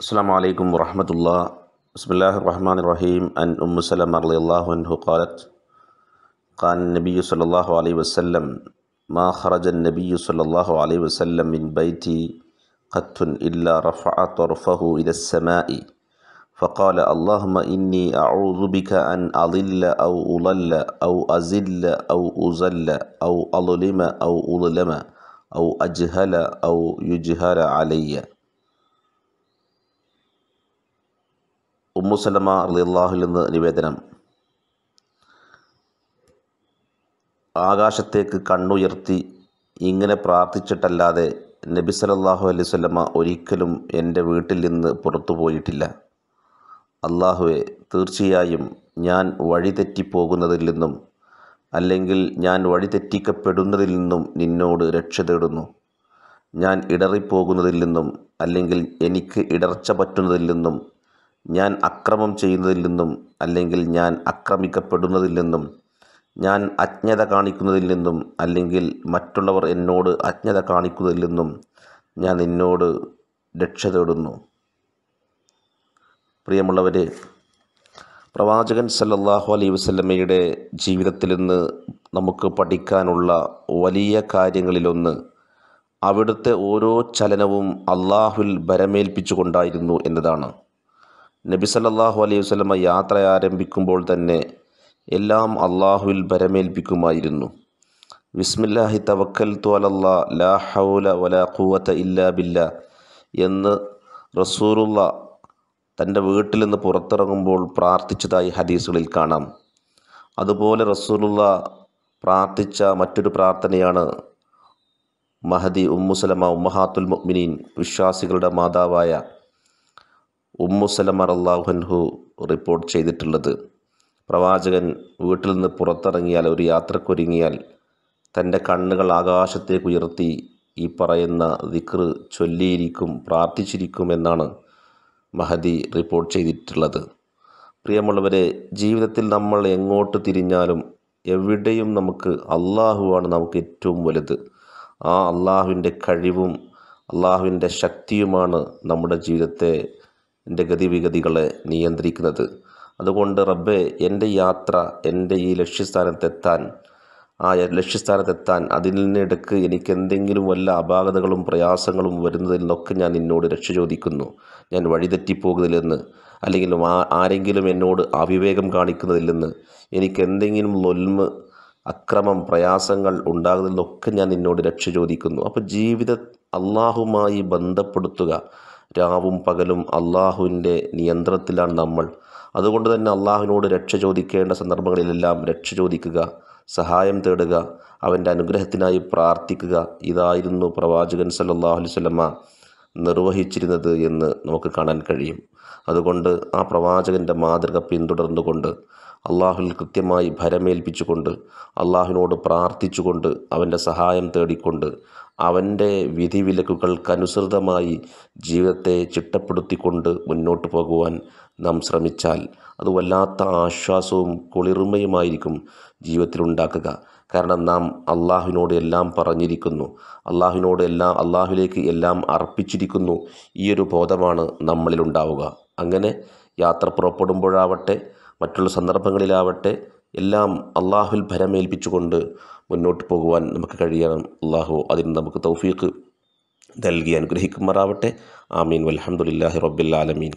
السلام عليكم ورحمة الله بسم الله الرحمن الرحيم أن أم سلمة رضي الله عنه قالت قال النبي صلى الله عليه وسلم ما خرج النبي صلى الله عليه وسلم من بيتي قط إلا رفع طرفه إلى السماء فقال اللهم إني أعوذ بك أن أضل أو أضل أو أزل أو أزل أو أظلم أو أظلم أو أجهل أو يجهل عليّ ഉമ്മുസലമ അള്ളാഹുൽ നിന്ന് നിവേദനം ആകാശത്തേക്ക് കണ്ണുയർത്തി ഇങ്ങനെ പ്രാർത്ഥിച്ചിട്ടല്ലാതെ നബി സലല്ലാഹു അലൈഹി സ്വലമ ഒരിക്കലും എൻ്റെ വീട്ടിൽ നിന്ന് പുറത്തു പോയിട്ടില്ല അള്ളാഹുവെ തീർച്ചയായും ഞാൻ വഴിതെറ്റിപ്പോകുന്നതിൽ നിന്നും അല്ലെങ്കിൽ ഞാൻ വഴിതെറ്റിക്കപ്പെടുന്നതിൽ നിന്നും നിന്നോട് രക്ഷ തേടുന്നു ഞാൻ ഇടറിപ്പോകുന്നതിൽ നിന്നും അല്ലെങ്കിൽ എനിക്ക് ഇടർച്ച പറ്റുന്നതിൽ നിന്നും ഞാൻ അക്രമം ചെയ്യുന്നതിൽ നിന്നും അല്ലെങ്കിൽ ഞാൻ അക്രമിക്കപ്പെടുന്നതിൽ നിന്നും ഞാൻ അജ്ഞത കാണിക്കുന്നതിൽ നിന്നും അല്ലെങ്കിൽ മറ്റുള്ളവർ എന്നോട് അജ്ഞത കാണിക്കുന്നതിൽ നിന്നും ഞാൻ നിന്നോട് രക്ഷ തേടുന്നു പ്രിയമുള്ളവരെ പ്രവാചകൻ സല്ലല്ലാഹു അലൈ വസല്ലമയുടെ ജീവിതത്തിൽ നിന്ന് നമുക്ക് പഠിക്കാനുള്ള വലിയ കാര്യങ്ങളിലൊന്ന് അവിടുത്തെ ഓരോ ചലനവും അള്ളാഹുൽ ബരമേൽപ്പിച്ചുകൊണ്ടായിരുന്നു എന്നതാണ് നബി സല്ലാഹു അലൈഹി വസ്ലമ യാത്ര ആരംഭിക്കുമ്പോൾ തന്നെ എല്ലാം അള്ളാഹുവിൽ ഭരമേൽപ്പിക്കുമായിരുന്നു വിസ്മില്ലാഹി തവക്കൽ തോലല്ലാ ലാ ഹൗല വലാ കൂവത്ത ഇല്ലാ ബില്ല എന്ന് റസൂറുള്ള തൻ്റെ വീട്ടിൽ നിന്ന് പുറത്തിറങ്ങുമ്പോൾ പ്രാർത്ഥിച്ചതായി ഹദീസുകളിൽ കാണാം അതുപോലെ റസൂലുള്ള പ്രാർത്ഥിച്ച മറ്റൊരു പ്രാർത്ഥനയാണ് മഹദി ഉമ്മുസലമ ഉമ്മഹാത്തുൽ മുഅ്മിനീൻ വിശ്വാസികളുടെ മാതാവായ ഉമ്മുസലമർ അള്ളാഹുഹു റിപ്പോർട്ട് ചെയ്തിട്ടുള്ളത് പ്രവാചകൻ വീട്ടിൽ നിന്ന് പുറത്തിറങ്ങിയാൽ ഒരു യാത്രക്കൊരുങ്ങിയാൽ തൻ്റെ കണ്ണുകൾ ആകാശത്തേക്ക് ഉയർത്തി ഈ പറയുന്ന ദിക്ർ ചൊല്ലിയിരിക്കും പ്രാർത്ഥിച്ചിരിക്കും എന്നാണ് മഹദി റിപ്പോർട്ട് ചെയ്തിട്ടുള്ളത് പ്രിയമുള്ളവരെ ജീവിതത്തിൽ നമ്മൾ എങ്ങോട്ട് തിരിഞ്ഞാലും എവിടെയും നമുക്ക് അള്ളാഹുവാണ് നമുക്ക് ഏറ്റവും വലുത് ആ അള്ളാഹുവിൻ്റെ കഴിവും അള്ളാഹുവിൻ്റെ ശക്തിയുമാണ് നമ്മുടെ ജീവിതത്തെ എൻ്റെ ഗതിവിഗതികളെ നിയന്ത്രിക്കുന്നത് അതുകൊണ്ട് റബ്ബെ എൻ്റെ യാത്ര എൻ്റെ ഈ ലക്ഷ്യസ്ഥാനത്തെത്താൻ ആ ലക്ഷ്യസ്ഥാനത്തെത്താൻ അതിനിടക്ക് എനിക്ക് എന്തെങ്കിലും വല്ല അപാകതകളും പ്രയാസങ്ങളും വരുന്നതിൽ നിന്നൊക്കെ ഞാൻ നിന്നോട് രക്ഷ ചോദിക്കുന്നു ഞാൻ വഴിതെറ്റിപ്പോകുന്നതിൽ അല്ലെങ്കിൽ ആരെങ്കിലും എന്നോട് അവിവേകം കാണിക്കുന്നതില്ലെന്ന് എനിക്ക് എന്തെങ്കിലും ലൊൽമ് അക്രമം പ്രയാസങ്ങൾ ഉണ്ടാകുന്നതിൽ നിന്നൊക്കെ ഞാൻ നിന്നോട് രക്ഷ ചോദിക്കുന്നു അപ്പോൾ ജീവിത അള്ളാഹുമായി ബന്ധപ്പെടുത്തുക രാവും പകലും അള്ളാഹുവിൻ്റെ നിയന്ത്രണത്തിലാണ് നമ്മൾ അതുകൊണ്ട് തന്നെ അള്ളാഹുവിനോട് രക്ഷ ചോദിക്കേണ്ട സന്ദർഭങ്ങളിലെല്ലാം രക്ഷ ചോദിക്കുക സഹായം തേടുക അവൻ്റെ അനുഗ്രഹത്തിനായി പ്രാർത്ഥിക്കുക ഇതായിരുന്നു പ്രവാചകൻ സല്ലാഹുലി സ്വലമ്മ നിർവഹിച്ചിരുന്നത് എന്ന് നമുക്ക് കാണാൻ കഴിയും അതുകൊണ്ട് ആ പ്രവാചകൻ്റെ മാതൃക പിന്തുടർന്നുകൊണ്ട് അള്ളാഹുവിൽ കൃത്യമായി ഭരമേൽപ്പിച്ചുകൊണ്ട് അള്ളാഹുവിനോട് പ്രാർത്ഥിച്ചുകൊണ്ട് അവൻ്റെ സഹായം തേടിക്കൊണ്ട് അവൻ്റെ വിധിവിലക്കുകൾക്കനുസൃതമായി ജീവിതത്തെ ചിട്ടപ്പെടുത്തിക്കൊണ്ട് മുന്നോട്ട് പോകുവാൻ നാം ശ്രമിച്ചാൽ അത് വല്ലാത്ത ആശ്വാസവും കുളിർമയുമായിരിക്കും ജീവിതത്തിലുണ്ടാക്കുക കാരണം നാം അള്ളാഹുവിനോട് എല്ലാം പറഞ്ഞിരിക്കുന്നു അള്ളാഹുവിനോട് എല്ലാം അള്ളാഹുലേക്ക് എല്ലാം അർപ്പിച്ചിരിക്കുന്നു ഈ ഒരു ബോധമാണ് നമ്മളിലുണ്ടാവുക അങ്ങനെ യാത്ര പുറപ്പെടുമ്പോഴാവട്ടെ മറ്റുള്ള സന്ദർഭങ്ങളിലാവട്ടെ എല്ലാം അള്ളാഹുൽ ഭരമേൽപ്പിച്ചുകൊണ്ട് മുന്നോട്ട് പോകുവാൻ നമുക്ക് കഴിയണം അള്ളാഹു അതിന് നമുക്ക് തൗഫീഖ് നൽകി അനുഗ്രഹിക്കുമാറാവട്ടെ ആമീൻ വലഹമുല്ലാഹി റബ്ബിൽ ആലമീൻ